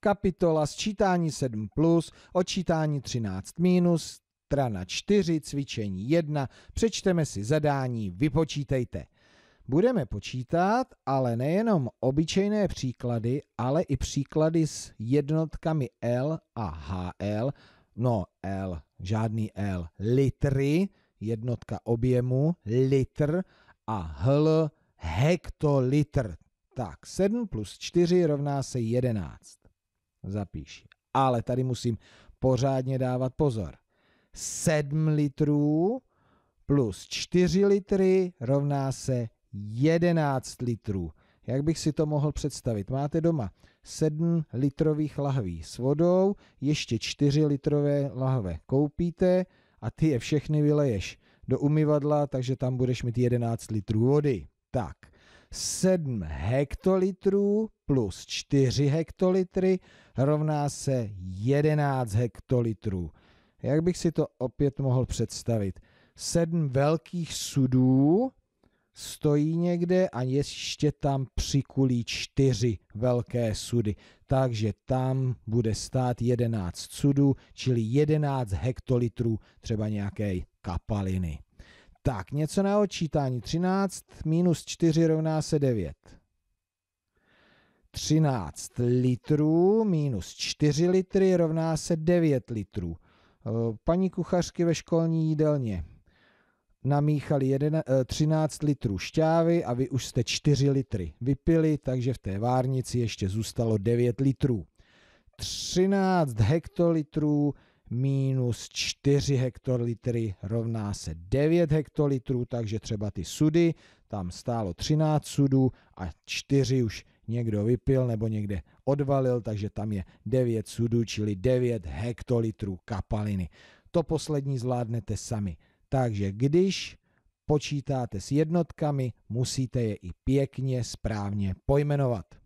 kapitola sčítání 7 plus, odčítání 13 minus, strana 4, cvičení 1, přečteme si zadání, vypočítejte. Budeme počítat, ale nejenom obyčejné příklady, ale i příklady s jednotkami L a HL, no L, žádný L, litry, jednotka objemu, litr a HL, hektolitr. Tak, 7 plus 4 rovná se 11 zapíši. Ale tady musím pořádně dávat pozor. 7 litrů plus 4 litry rovná se 11 litrů. Jak bych si to mohl představit? Máte doma 7 litrových lahví s vodou, ještě 4 litrové lahve koupíte a ty je všechny vyleješ do umyvadla, takže tam budeš mít 11 litrů vody. Tak, 7 hektolitrů plus 4 hektolitry rovná se 11 hektolitrů. Jak bych si to opět mohl představit? 7 velkých sudů stojí někde a ještě tam přikulí 4 velké sudy. Takže tam bude stát 11 sudů, čili 11 hektolitrů třeba nějaké kapaliny. Tak, něco na odčítání. 13 minus 4 rovná se 9. 13 litrů minus 4 litry rovná se 9 litrů. Eh, paní kuchařky ve školní jídelně namíchali 13 eh, litrů šťávy a vy už jste 4 litry vypili, takže v té várnici ještě zůstalo 9 litrů. 13 hektolitrů minus 4 hektolitry rovná se 9 hektolitrů, takže třeba ty sudy, tam stálo 13 sudů a 4 už někdo vypil nebo někde odvalil, takže tam je 9 sudů, čili 9 hektolitrů kapaliny. To poslední zvládnete sami. Takže když počítáte s jednotkami, musíte je i pěkně správně pojmenovat.